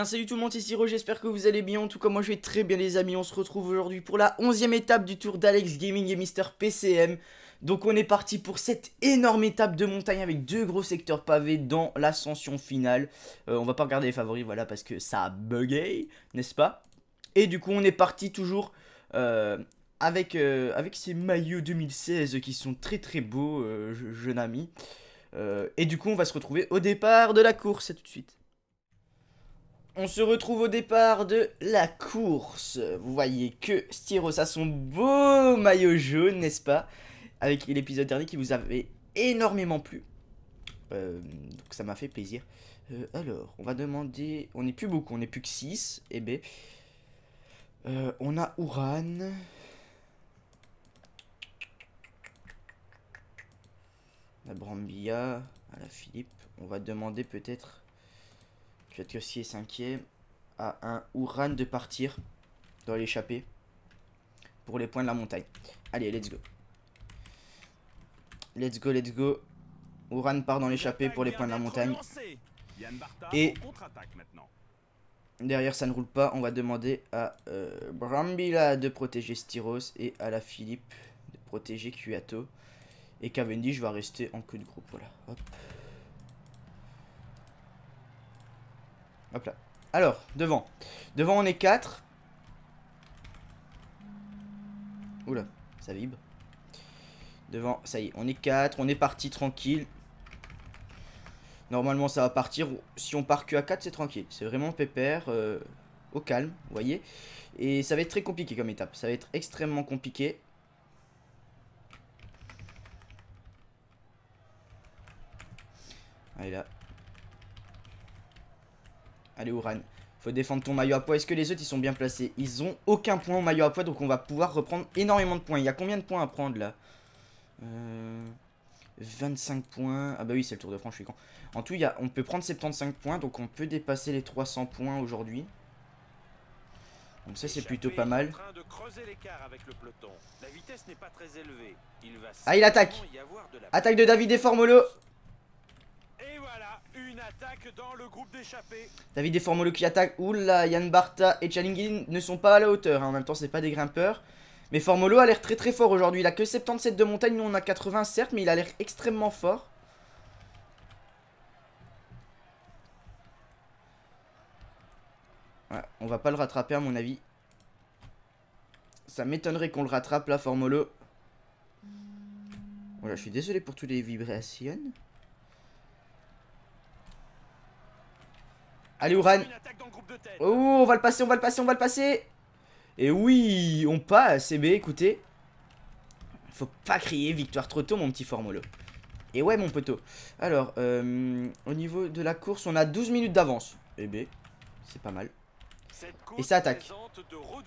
Hein. salut tout le monde, ici Ro, j'espère que vous allez bien, en tout cas moi je vais très bien les amis, on se retrouve aujourd'hui pour la 11ème étape du tour d'Alex Gaming et Mister PCM. Donc on est parti pour cette énorme étape de montagne avec deux gros secteurs pavés dans l'ascension finale. Euh, on va pas regarder les favoris, voilà, parce que ça a bugué, n'est-ce pas Et du coup on est parti toujours euh, avec, euh, avec ces maillots 2016 qui sont très très beaux, jeune ami. et du coup on va se retrouver au départ de la course, à tout de suite. On se retrouve au départ de la course. Vous voyez que Styros a son beau maillot jaune, n'est-ce pas Avec l'épisode dernier qui vous avait énormément plu. Euh, donc ça m'a fait plaisir. Euh, alors, on va demander... On n'est plus beaucoup, on n'est plus que 6. Eh B. Ben, euh, on a Ouran. la Brambilla. la Philippe. On va demander peut-être... Peut-être que si est à un Ouran de partir dans l'échappée pour les points de la montagne. Allez, let's go. Let's go, let's go. Uran part dans l'échappée pour les points de la montagne. Et derrière, ça ne roule pas. On va demander à euh, Brambilla de protéger Styros et à la Philippe de protéger Cuyato. Et Cavendish va rester en queue de groupe. Voilà, hop. Hop là. Alors, devant. Devant, on est 4. Oula, ça vibre. Devant, ça y est, on est 4. On est parti tranquille. Normalement, ça va partir. Si on part que à 4, c'est tranquille. C'est vraiment pépère. Euh, au calme, vous voyez. Et ça va être très compliqué comme étape. Ça va être extrêmement compliqué. Allez là, Allez, Ouran. Faut défendre ton maillot à poids. Est-ce que les autres, ils sont bien placés Ils ont aucun point au maillot à poids, donc on va pouvoir reprendre énormément de points. Il y a combien de points à prendre, là euh... 25 points. Ah bah oui, c'est le Tour de France, je suis con. En tout, il y a... on peut prendre 75 points, donc on peut dépasser les 300 points aujourd'hui. Donc ça c'est plutôt pas mal. Ah il attaque Attaque de David et Formolo voilà, une attaque dans le David des Formolo qui attaquent. Oula, Yann Bartha et Chalingin ne sont pas à la hauteur. Hein. En même temps, c'est pas des grimpeurs. Mais Formolo a l'air très très fort aujourd'hui. Il a que 77 de montagne. Nous, on a 80 certes, mais il a l'air extrêmement fort. on va pas le rattraper à mon avis. Ça m'étonnerait qu'on le rattrape là, Formolo. Voilà, je suis désolé pour toutes les vibrations. Allez, Ouran. Oh, on va le passer, on va le passer, on va le passer. Et oui, on passe. CB, eh ben, écoutez. Faut pas crier victoire trop tôt, mon petit formolo. Et ouais, mon poteau. Alors, euh, au niveau de la course, on a 12 minutes d'avance. Eh bien, c'est pas mal. Et ça attaque.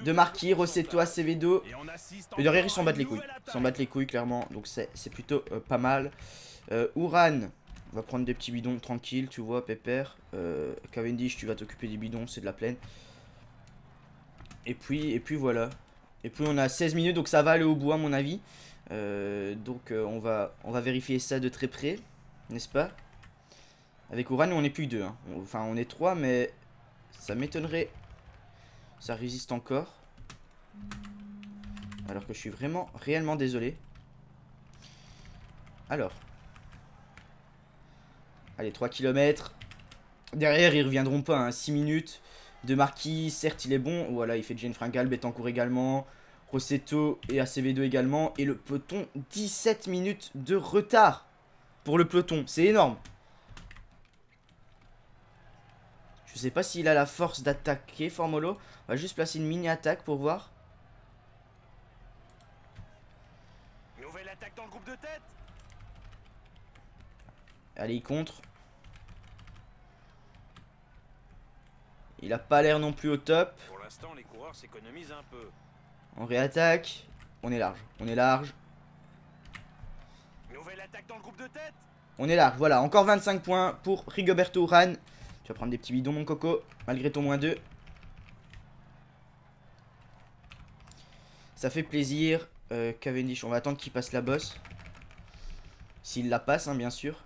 De Marquis, Rossetto, Acevedo. Et rire, ils s'en battent les couilles. Ils s'en battent les couilles, clairement. Donc, c'est plutôt euh, pas mal. Euh, Ouran. On va prendre des petits bidons tranquille, tu vois, pépère. Euh, Cavendish, tu vas t'occuper des bidons, c'est de la plaine. Et puis, et puis voilà. Et puis on a 16 minutes, donc ça va aller au bout à mon avis. Euh, donc euh, on, va, on va vérifier ça de très près, n'est-ce pas Avec Ouran, on n'est plus deux. Hein. enfin, on est trois, mais ça m'étonnerait. Ça résiste encore. Alors que je suis vraiment, réellement désolé. Alors, Allez, 3 km. Derrière, ils reviendront pas. 6 hein. minutes. De Marquis, certes, il est bon. Voilà, il fait Jane Fringal, Betancourt également. Rossetto et ACV2 également. Et le peloton, 17 minutes de retard pour le peloton. C'est énorme. Je sais pas s'il a la force d'attaquer Formolo. On va juste placer une mini attaque pour voir. Nouvelle attaque dans le groupe de tête. Allez, il contre. Il a pas l'air non plus au top. On réattaque. On est large. On est large. On est large. Voilà, encore 25 points pour Rigoberto Urán. Tu vas prendre des petits bidons, mon coco, malgré ton moins 2. Ça fait plaisir, euh, Cavendish. On va attendre qu'il passe la bosse. S'il la passe, hein, bien sûr.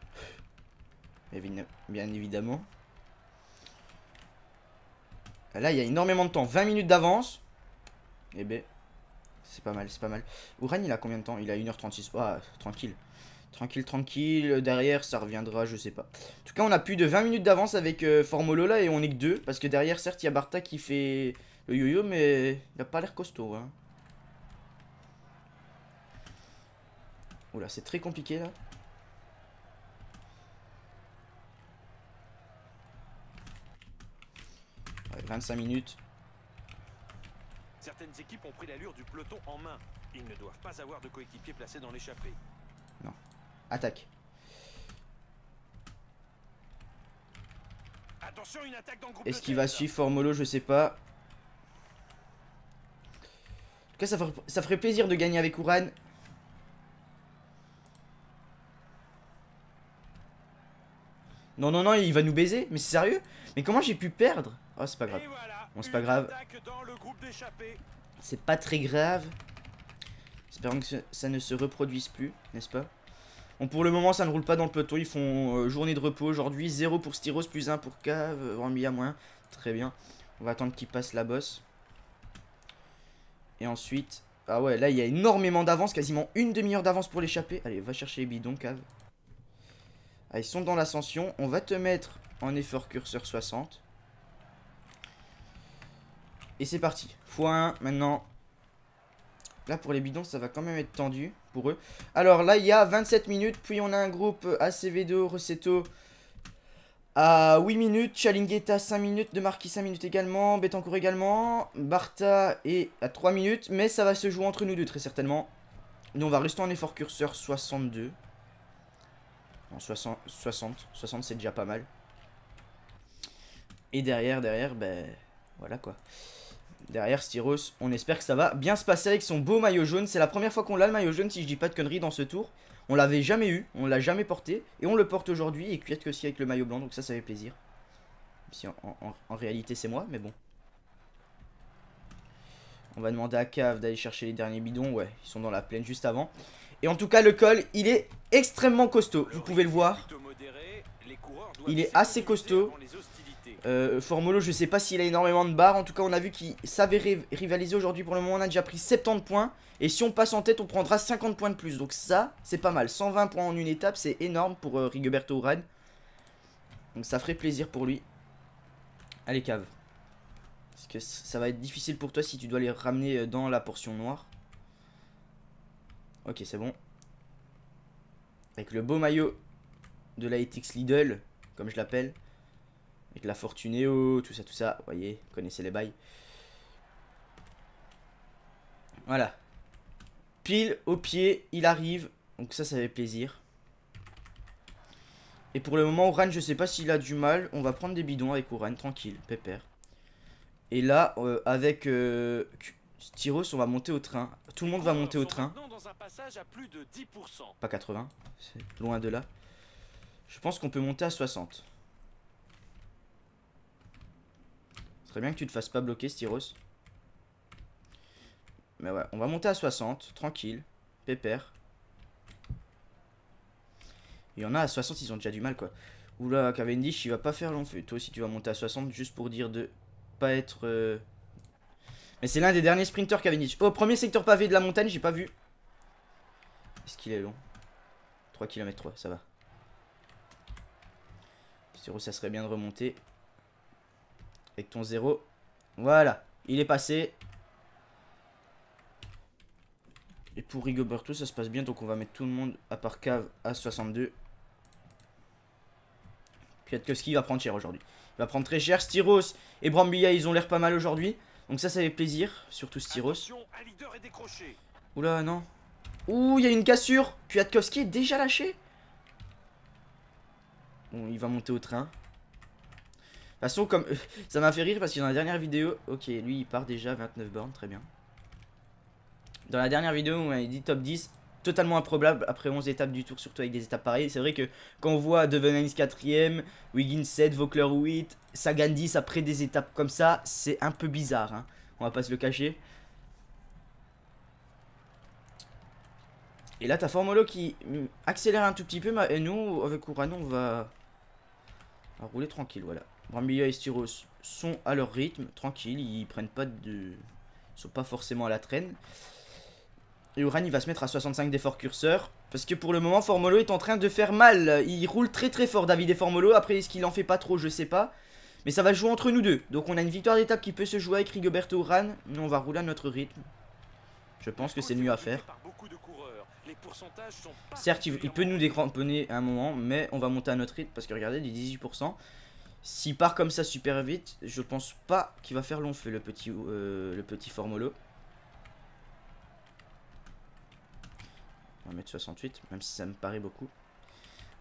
Bien évidemment. Là, il y a énormément de temps. 20 minutes d'avance. Eh ben, c'est pas mal, c'est pas mal. Ouran, il a combien de temps Il a 1h36. Ah, tranquille. Tranquille, tranquille. Derrière, ça reviendra, je sais pas. En tout cas, on a plus de 20 minutes d'avance avec euh, Formolola et on est que deux. Parce que derrière, certes, il y a Bartha qui fait le yo-yo, mais il a pas l'air costaud. Hein. Oula, c'est très compliqué là. 25 minutes. Certaines équipes ont pris l'allure du peloton en main. Ils ne doivent pas avoir de coéquipiers placés dans l'échappée. Non. Attaque. Attention, une attaque dans Est-ce qu'il va suivre Formolo Je sais pas. En tout cas, ça ferait, ça ferait plaisir de gagner avec Ouran. Non, non, non, il va nous baiser. Mais c'est sérieux Mais comment j'ai pu perdre Oh, c'est pas grave. bon, c'est pas grave. C'est pas très grave. Espérons que ça ne se reproduise plus, n'est-ce pas Bon, pour le moment, ça ne roule pas dans le peloton. Ils font euh, journée de repos aujourd'hui. 0 pour Styros, plus 1 pour Cave, 1 euh, à moins. Très bien. On va attendre qu'il passe la bosse. Et ensuite... Ah ouais, là, il y a énormément d'avance. Quasiment une demi-heure d'avance pour l'échapper. Allez, va chercher les bidons, Cave. Ah, ils sont dans l'ascension. On va te mettre en effort curseur 60. Et c'est parti. x1 maintenant. Là, pour les bidons, ça va quand même être tendu pour eux. Alors là, il y a 27 minutes. Puis on a un groupe ACV2, Rossetto à 8 minutes. Chalingueta 5 minutes. De Marquis 5 minutes également. Betancourt également. Barta est à 3 minutes. Mais ça va se jouer entre nous deux, très certainement. Nous, on va rester en effort curseur 62. Non, 60. 60, 60 c'est déjà pas mal. Et derrière, derrière, ben... Voilà quoi. Derrière Styros, on espère que ça va bien se passer avec son beau maillot jaune. C'est la première fois qu'on l'a le maillot jaune, si je dis pas de conneries, dans ce tour. On l'avait jamais eu, on l'a jamais porté, et on le porte aujourd'hui, et cuite que si avec le maillot blanc, donc ça, ça fait plaisir. Si en, en réalité, c'est moi, mais bon. On va demander à Cave d'aller chercher les derniers bidons. Ouais, ils sont dans la plaine juste avant. Et en tout cas, le col, il est extrêmement costaud. Vous pouvez le voir. Il est assez costaud. Euh, Formolo, je sais pas s'il a énormément de barres. En tout cas, on a vu qu'il savait rivaliser aujourd'hui. Pour le moment, on a déjà pris 70 points. Et si on passe en tête, on prendra 50 points de plus. Donc ça, c'est pas mal. 120 points en une étape, c'est énorme pour euh, Rigoberto Urán. Donc ça ferait plaisir pour lui. Allez, cave. Parce que ça va être difficile pour toi si tu dois les ramener euh, dans la portion noire. Ok, c'est bon. Avec le beau maillot de la ETX Lidl, comme je l'appelle. Avec la Fortuneo, tout ça, tout ça. Vous voyez, connaissez les bails. Voilà. Pile au pied, il arrive. Donc ça, ça fait plaisir. Et pour le moment, Oran, je sais pas s'il a du mal. On va prendre des bidons avec Oran, tranquille, pépère. Et là, euh, avec euh, Tyros, on va monter au train. Tout le monde va monter au train. Pas 80, c'est loin de là. Je pense qu'on peut monter à 60. bien que tu te fasses pas bloquer, Styros. Mais ouais, on va monter à 60, tranquille, pépère. Il y en a à 60, ils ont déjà du mal, quoi. Oula, Cavendish, il va pas faire long feu. Toi aussi, tu vas monter à 60 juste pour dire de pas être... Euh. Mais c'est l'un des derniers sprinters Cavendish. Oh, premier secteur pavé de la montagne, j'ai pas vu. Est-ce qu'il est long 3 km 3, ça va. Styros, ça serait bien de remonter. Avec ton 0. Voilà. Il est passé. Et pour Rigoberto, ça se passe bien. Donc on va mettre tout le monde à part cave à 62. Piatkowski va prendre cher aujourd'hui. Il va prendre très cher. Styros et Brambilla, ils ont l'air pas mal aujourd'hui. Donc ça, ça fait plaisir. Surtout Styros. Oula, non. Ouh, il y a une cassure. Piatkowski est déjà lâché. Bon, il va monter au train toute façon, comme euh, ça m'a fait rire parce que dans la dernière vidéo... Ok, lui, il part déjà 29 bornes, très bien. Dans la dernière vidéo, on avait dit top 10, totalement improbable après 11 étapes du tour, surtout avec des étapes pareilles. C'est vrai que quand on voit Devenance 4ème, Wiggins 7, Vaucler 8, Sagan 10 après des étapes comme ça, c'est un peu bizarre. Hein. On va pas se le cacher. Et là, t'as Formolo qui euh, accélère un tout petit peu, Et nous, avec Urano, on va rouler tranquille, voilà. Brambilla et Styros sont à leur rythme, tranquille, ils prennent pas de... Ils sont pas forcément à la traîne. Et Uran, il va se mettre à 65 d'effort curseur. Parce que pour le moment, Formolo est en train de faire mal. Il roule très très fort, David et Formolo. Après, est-ce qu'il en fait pas trop Je sais pas. Mais ça va jouer entre nous deux. Donc on a une victoire d'étape qui peut se jouer avec Rigoberto Uran. Nous on va rouler à notre rythme. Je pense que c'est mieux à faire. Certes, il peut nous décramponner à un moment, mais on va monter à notre rythme parce que regardez, les 18%. S'il part comme ça super vite, je pense pas qu'il va faire long feu le petit, Formolo. le petit Formolo. 68 même si ça me paraît beaucoup.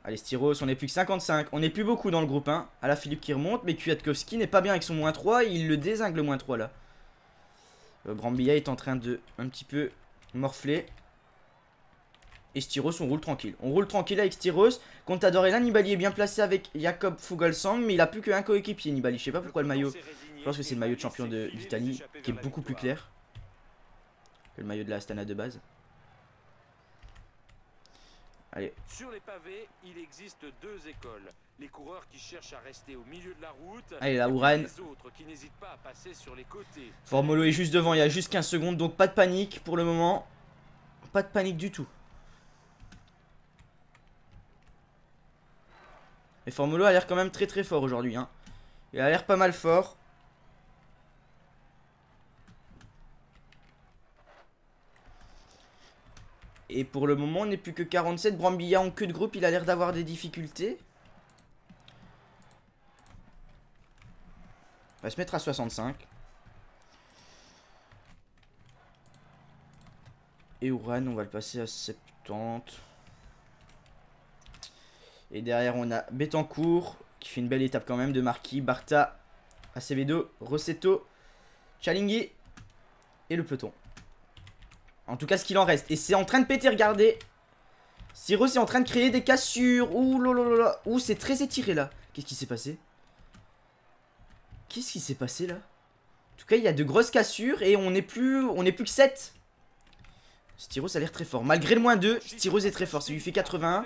Allez, Styros, on est plus que 55. On est plus beaucoup dans le groupe 1. Hein. la Philippe qui remonte, mais Kwiatkowski n'est pas bien avec son moins 3. Il le désingle le moins 3 là. Brambilla euh, est en train de un petit peu morfler. Et Styros, on roule tranquille. On roule tranquille avec Styros. Contador est Nibali est bien placé avec Jacob Fuglsang. Mais il a plus qu'un coéquipier, Nibali. Je sais pas pourquoi le maillot. Je pense que c'est le maillot de champion de l'Italie qui est beaucoup plus clair que le maillot de la Astana de base. Allez. Sur les pavés, il existe deux écoles. Les coureurs qui cherchent à rester au milieu de la route. Allez, la Ourane. Formolo est juste devant, il y a juste 15 secondes, donc pas de panique pour le moment. Pas de panique du tout. Mais Formolo a l'air quand même très très fort aujourd'hui. Hein. Il a l'air pas mal fort. Et pour le moment, on n'est plus que 47. Brambilla en queue de groupe, il a l'air d'avoir des difficultés. On va se mettre à 65. Et Ouren, on va le passer à 70. Et derrière, on a Betancourt qui fait une belle étape quand même de Marquis, Barta, Acevedo, Rossetto, Chalinghi et le peloton. En tout cas, ce qu'il en reste. Et c'est en train de péter, regardez. Cyrus est en train de créer des cassures. Ouh, là Ouh, c'est très étiré là. Qu'est-ce qui s'est passé Qu'est-ce qui s'est passé là En tout cas, il y a de grosses cassures et on n'est plus, on est plus que 7. Styros a l'air très fort. Malgré le moins 2, Styros est très fort. Ça lui fait 81.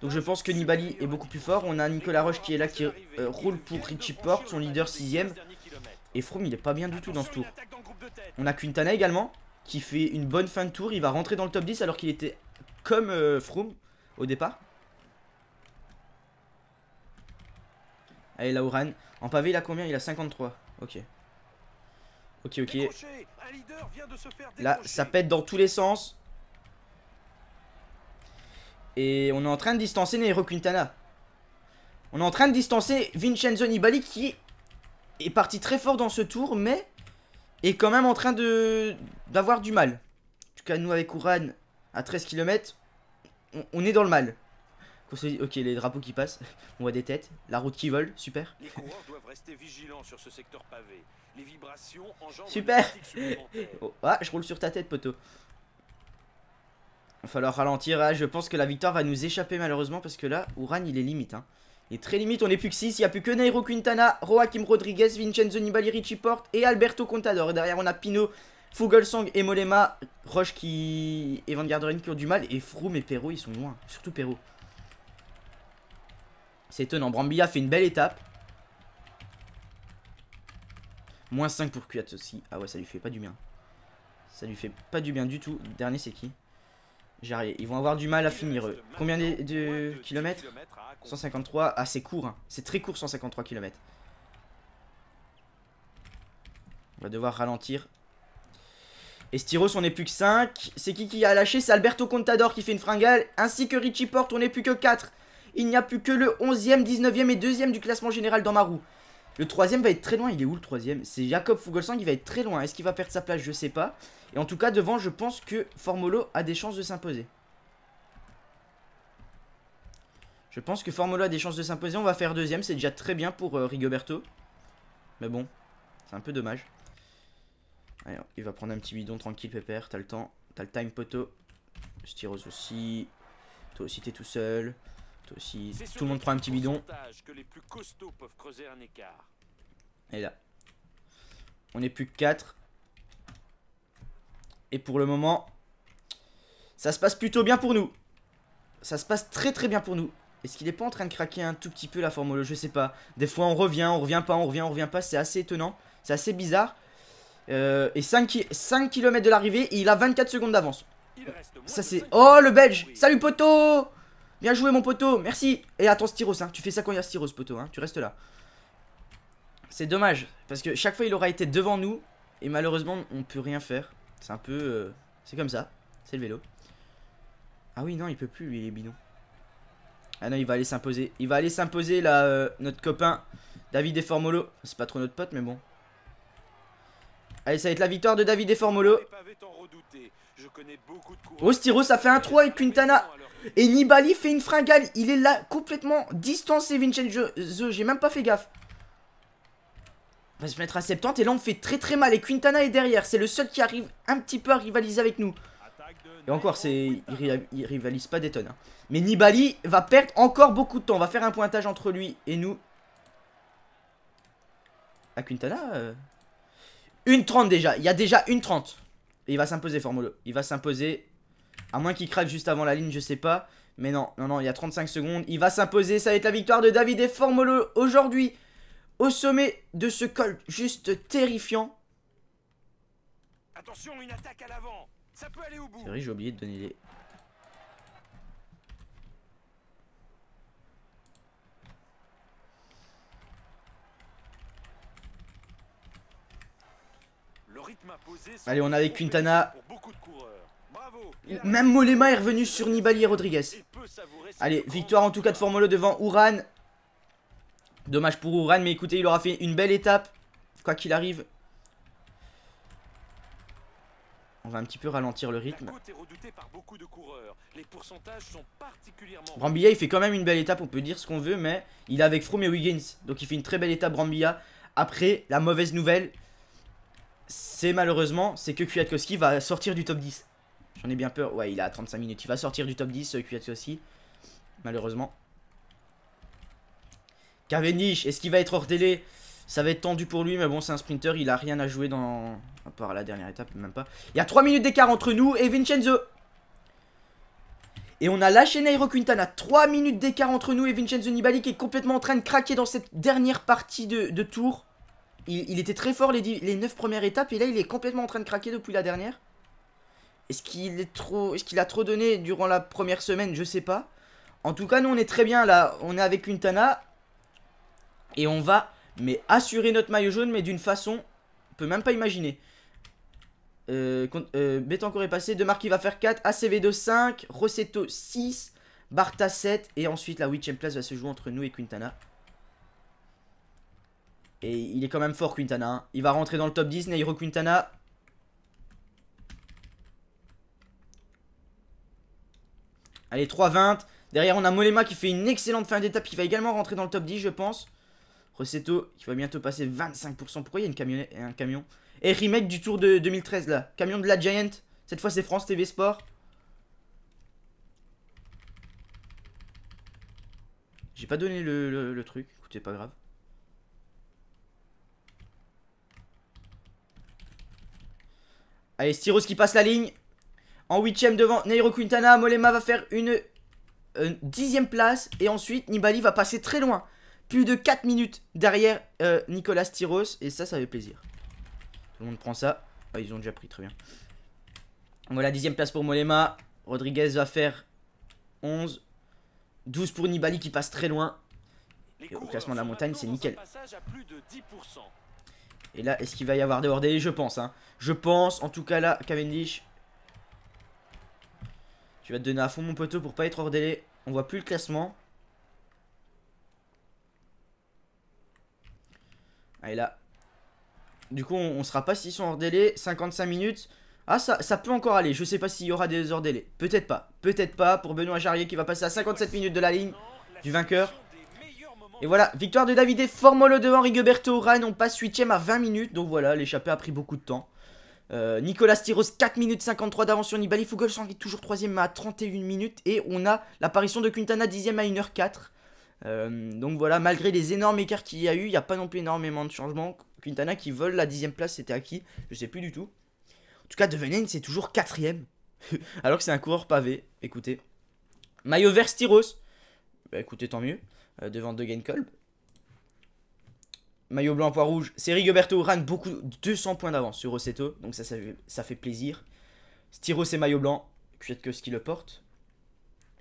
Donc je pense que Nibali est beaucoup plus fort. On a Nicolas Roche qui est là, qui euh, roule pour Richie Porte, son leader 6ème. Et Froome il est pas bien du tout dans ce tour. On a Quintana également, qui fait une bonne fin de tour. Il va rentrer dans le top 10 alors qu'il était comme euh, Froome au départ. Allez, Laurent, En pavé, il a combien Il a 53. Ok. Ok, ok. Là, ça pète dans tous les sens. Et on est en train de distancer Nairo Quintana. On est en train de distancer Vincenzo Nibali qui est parti très fort dans ce tour, mais est quand même en train de d'avoir du mal. En tout cas, nous avec Ouran à 13 km, on, on est dans le mal. Ok, les drapeaux qui passent, on voit des têtes, la route qui vole, super. Les coureurs doivent rester vigilants sur ce secteur pavé. Super oh, Ah, je roule sur ta tête, poteau. Va falloir ralentir. Hein. Je pense que la victoire va nous échapper, malheureusement, parce que là, Ouran, il est limite. Hein. Il est très limite. On n'est plus que 6. Il n'y a plus que Nairo Quintana, Joaquim Rodriguez, Vincenzo Nibali, Richie Porte et Alberto Contador. Et derrière, on a Pino, Fugelsang et Molema. Roche qui... et Van Garderen qui ont du mal. Et Froome et Perro, ils sont loin. Surtout Perro. C'est étonnant. Brambilla fait une belle étape. Moins 5 pour Kuat aussi. Ah ouais, ça lui fait pas du bien. Ça lui fait pas du bien du tout. dernier, c'est qui J'arrive. Ils vont avoir du mal à finir eux. Combien de, kilomètres 153. Ah, c'est court. Hein. C'est très court, 153 km. On va devoir ralentir. Et on n'est plus que 5. C'est qui qui a lâché C'est Alberto Contador qui fait une fringale. Ainsi que Richie Porte, on n'est plus que 4. Il n'y a plus que le 11e, 19e et 2e du classement général dans ma roue. Le troisième va être très loin. Il est où le troisième C'est Jacob Fugelsang, qui va être très loin. Est-ce qu'il va perdre sa place Je sais pas. Et en tout cas, devant, je pense que Formolo a des chances de s'imposer. Je pense que Formolo a des chances de s'imposer. On va faire deuxième. C'est déjà très bien pour euh, Rigoberto. Mais bon, c'est un peu dommage. Allez, il va prendre un petit bidon tranquille, Pépère. T'as le temps. T'as le time, poteau. Styros aussi. Toi aussi, t'es tout seul aussi, tout le monde prend un petit bidon. Et là. On est plus que 4. Et pour le moment, ça se passe plutôt bien pour nous. Ça se passe très très bien pour nous. Est-ce qu'il est pas en train de craquer un tout petit peu la formule Je sais pas. Des fois on revient, on revient pas, on revient, on revient pas. C'est assez étonnant. C'est assez bizarre. Euh, et 5, 5 km de l'arrivée, il a 24 secondes d'avance. Ça c'est... Oh le belge Salut poteau Bien joué, mon poteau. Merci. Et attends, Styros, hein. Tu fais ça quand il y a Styros, poteau, hein. Tu restes là. C'est dommage. Parce que chaque fois, il aura été devant nous. Et malheureusement, on peut rien faire. C'est un peu... Euh, c'est comme ça. C'est le vélo. Ah oui, non, il peut plus, lui, il est bidon. Ah non, il va aller s'imposer. Il va aller s'imposer, là, euh, notre copain David Formolo. C'est pas trop notre pote, mais bon. Allez, ça va être la victoire de David Formolo. Ostiro, ça fait un 3 avec Quintana. Et Nibali fait une fringale. Il est là complètement distancé, Vincenzo. J'ai même pas fait gaffe. On va se mettre à 70 et là on fait très très mal. Et Quintana est derrière. C'est le seul qui arrive un petit peu à rivaliser avec nous. Et encore, c'est il, rivalise pas des tonnes. Hein. Mais Nibali va perdre encore beaucoup de temps. On va faire un pointage entre lui et nous. À Quintana euh. Une 30 déjà. Il y a déjà une 30 il va s'imposer, Formolo. Il va s'imposer. À moins qu'il craque juste avant la ligne, je sais pas. Mais non, non, non, il y a 35 secondes. Il va s'imposer. Ça va être la victoire de David et Formolo aujourd'hui. Au sommet de ce col juste terrifiant. Attention, une attaque à l'avant. Ça peut aller au bout. j'ai oublié de donner les Allez, on a avec Quintana. Même Molema est revenu sur Nibali et Rodriguez. Allez, victoire en tout cas de Formolo devant Uran. Dommage pour Uran, mais écoutez, il aura fait une belle étape. Quoi qu'il arrive. On va un petit peu ralentir le rythme. Brambilla, il fait quand même une belle étape, on peut dire ce qu'on veut, mais il est avec Froome et Wiggins. Donc il fait une très belle étape, Brambilla. Après, la mauvaise nouvelle, c'est malheureusement, c'est que Kwiatkowski va sortir du top 10. J'en ai bien peur. Ouais, il a 35 minutes. Il va sortir du top 10, euh, Kwiatkowski. Malheureusement. Cavendish, est-ce qu'il va être hors délai Ça va être tendu pour lui, mais bon, c'est un sprinter. Il a rien à jouer dans... À part la dernière étape, même pas. Il y a 3 minutes d'écart entre nous et Vincenzo. Et on a lâché Nairo Quintana. 3 minutes d'écart entre nous et Vincenzo Nibali qui est complètement en train de craquer dans cette dernière partie de tour. Il, était très fort les, 9 premières étapes et là il est complètement en train de craquer depuis la dernière. Est-ce qu'il est trop, a trop donné durant la première semaine Je sais pas. En tout cas, nous on est très bien là. On est avec Quintana et on va mais assurer notre maillot jaune, mais d'une façon, on peut même pas imaginer. Euh, encore euh, est passé, qui va faire 4, ACV2 5, Rossetto 6, Barta 7 et ensuite la 8ème place va se jouer entre nous et Quintana. Et il est quand même fort Quintana. Il va rentrer dans le top 10, Nairo Quintana. Allez, 3-20. Derrière, on a Molema qui fait une excellente fin d'étape, qui va également rentrer dans le top 10, je pense. Rossetto qui va bientôt passer 25%. Pourquoi il y a une camionnette, un camion Et remake du Tour de 2013, là. Camion de la Giant. Cette fois, c'est France TV Sport. J'ai pas donné le truc. Écoutez, pas grave. Allez, Styros qui passe la ligne. En 8ème devant Nairo Quintana. Molema va faire une, 10 euh, dixième place. Et ensuite, Nibali va passer très loin. Plus de 4 minutes derrière euh, Nicolas Styros. Et ça, ça fait plaisir. Tout le monde prend ça. Ah, ils ont déjà pris, très bien. Voilà, dixième place pour Molema. Rodriguez va faire 11. 12 pour Nibali qui passe très loin. Et au classement de la montagne, c'est nickel. Et là, est-ce qu'il va y avoir des hors délais Je pense. Hein. Je pense, en tout cas là, Cavendish. Tu vas te donner à fond mon poteau pour pas être hors délai. On voit plus le classement. Allez ah, là. Du coup, on, sera pas s'ils sont hors délai. 55 minutes. Ah, ça, ça peut encore aller. Je sais pas s'il y aura des hors délais. Peut-être pas. Peut-être pas pour Benoît Jarrier qui va passer à 57 minutes de la ligne du vainqueur. Et voilà, victoire de David et Formolo devant Rigoberto Goberto. on passe 8 à 20 minutes. Donc voilà, l'échappée a pris beaucoup de temps. Euh, Nicolas Styros, 4 minutes 53 d'avance sur Nibali. Sang est toujours 3ème à 31 minutes. Et on a l'apparition de Quintana, 10ème à 1h04. Euh, donc voilà, malgré les énormes écarts qu'il y a eu, il n'y a pas non plus énormément de changements. Quintana qui vole la 10ème place, c'était acquis Je sais plus du tout. En tout cas, Devenane, c'est toujours 4ème. Alors que c'est un coureur pavé. Écoutez. Maillot vert Styros. Bah écoutez, tant mieux. Euh, devant De Kolb. Maillot blanc, poids rouge. C'est Rigoberto ran beaucoup, 200 points d'avance sur Rossetto. Donc ça, ça, fait plaisir. Styro, c'est maillot blanc. Peut-être que ce qui le porte.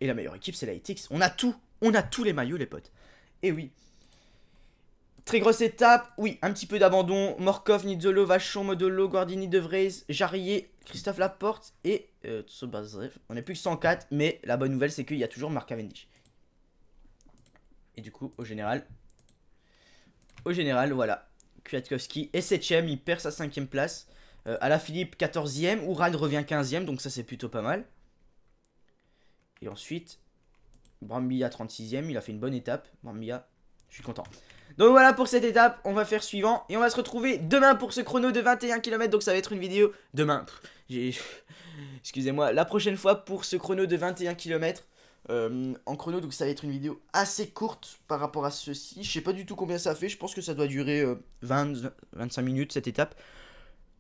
Et la meilleure équipe, c'est la On a tout. On a tous les maillots, les potes. Et eh oui. Très grosse étape. Oui, un petit peu d'abandon. Morkov, Nidzolo, Vachon, Modolo, Guardini, De Vries, Jarrier, Christophe Laporte et euh, On est plus que 104, mais la bonne nouvelle, c'est qu'il y a toujours Marc Cavendish. Et du coup, au général, au général, voilà. Kwiatkowski est 7ème, il perd sa 5ème place. Euh, Alaphilippe à Philippe, 14 e Oural revient 15ème, donc ça c'est plutôt pas mal. Et ensuite, Brambilla 36ème, il a fait une bonne étape. Brambilla, je suis content. Donc voilà pour cette étape, on va faire suivant. Et on va se retrouver demain pour ce chrono de 21 km. Donc ça va être une vidéo demain. Excusez-moi, la prochaine fois pour ce chrono de 21 km. Euh, en chrono, donc ça va être une vidéo assez courte par rapport à ceci. Je sais pas du tout combien ça fait, je pense que ça doit durer 20-25 euh, minutes cette étape.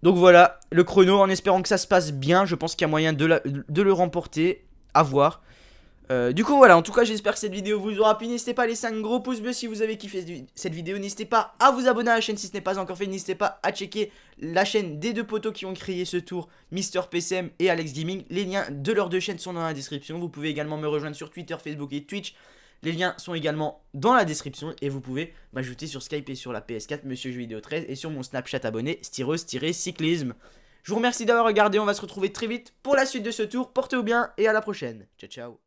Donc voilà, le chrono, en espérant que ça se passe bien, je pense qu'il y a moyen de, de le remporter, à voir. Euh, du coup voilà en tout cas j'espère que cette vidéo vous aura plu N'hésitez pas à laisser un gros pouces bleus si vous avez kiffé cette vidéo N'hésitez pas à vous abonner à la chaîne si ce n'est pas encore fait N'hésitez pas à checker la chaîne des deux potos qui ont créé ce tour Mister PCM et Alex Gaming Les liens de leurs deux chaînes sont dans la description Vous pouvez également me rejoindre sur Twitter, Facebook et Twitch les liens sont également dans la description et vous pouvez m'ajouter sur Skype et sur la PS4 Monsieur 13 et sur mon Snapchat abonné styreuse-cyclisme. Je vous remercie d'avoir regardé, on va se retrouver très vite pour la suite de ce tour. Portez-vous bien et à la prochaine. Ciao ciao.